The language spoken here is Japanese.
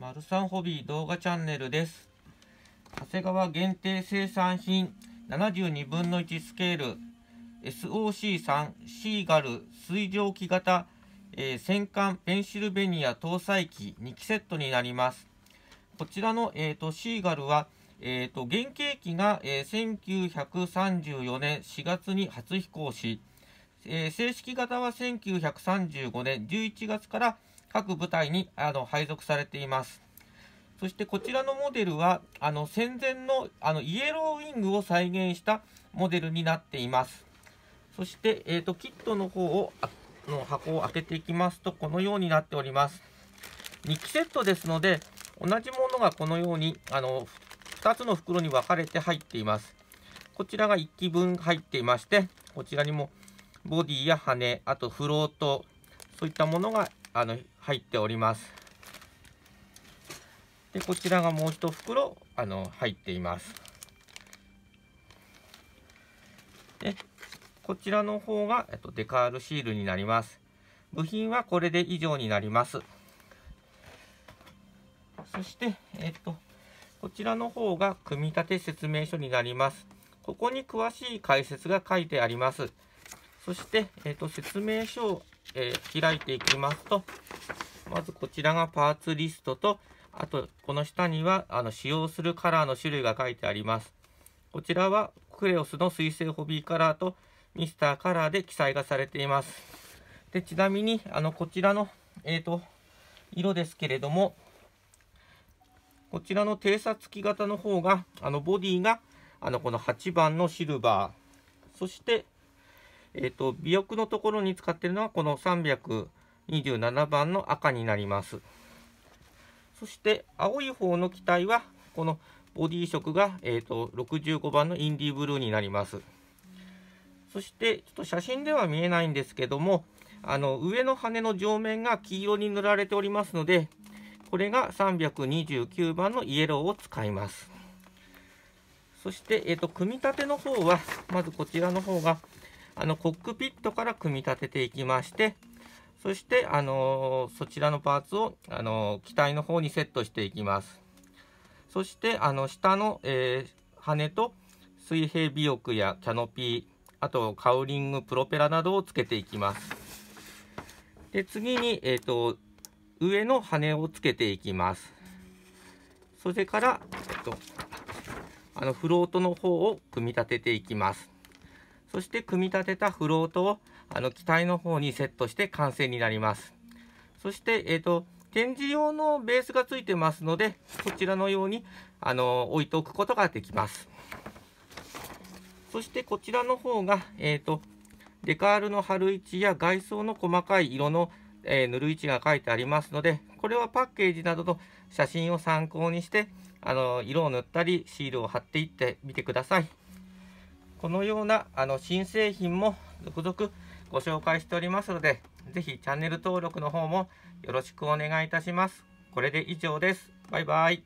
マルサンホビー動画チャンネルです。長谷川限定生産品72分の1スケール SOC3 シーガル水蒸気型、えー、戦艦ペンシルベニア搭載機2機セットになります。こちらの、えーと、シーガルは、えーと、と原型機が、えー、1934年4月に初飛行し、えー、正式型は1935年11月から各部隊にあの配属されています。そしてこちらのモデルは、あの戦前のあのイエローウィングを再現したモデルになっています。そして、えーと、キットの方をの箱を開けていきますと、このようになっております。2機セットですので、同じものがこのようにあの2つの袋に分かれて入っています。こちらが1機分入っていまして、こちらにもボディや羽、あとフロート、そういったものがあの入っておりますでこちらがもう一袋あの入っていますでこちらの方が、えっと、デカールシールになります部品はこれで以上になりますそして、えっと、こちらの方が組み立て説明書になりますここに詳しい解説が書いてありますそして、えっと、説明書をえー、開いていきますと、まずこちらがパーツリストと、あとこの下にはあの使用するカラーの種類が書いてあります。こちらはクレオスの水性ホビーカラーとミスターカラーで記載がされています。でちなみにあのこちらの、えーと、色ですけれども、こちらの偵察機型の方が、あのボディがあのこの8番のシルバー、そしてえっ、ー、と、尾翼のところに使っているのはこの327番の赤になります。そして青い方の機体はこのボディ色が、えーと、65番のインディーブルーになります。そしてちょっと写真では見えないんですけどもあの上の羽の上面が黄色に塗られておりますのでこれが329番のイエローを使います。そして、えーと組み立ての方はまずこちらの方があのコックピットから組み立てていきまして、そして、あのそちらのパーツを、あの機体の方にセットしていきます。そして、あの、下の、えー、羽と水平尾翼やキャノピー、あとカウリング、プロペラなどをつけていきます。で、次に、えっ、ー、と、上の羽をつけていきます。それから、えっ、と、あの、フロートの方を組み立てていきます。そして組み立てたフロートをあの機体の方にセットして完成になります。そして、えーと、展示用のベースがついてますので、こちらのようにあの置いておくことができます。そしてこちらの方が、えーと、とデカールの貼る位置や外装の細かい色の、えー、塗る位置が書いてありますので、これはパッケージなどの写真を参考にして、あの色を塗ったりシールを貼っていってみてください。このようなあの新製品も続々ご紹介しておりますので、ぜひチャンネル登録の方もよろしくお願いいたします。これで以上です。バイバイ。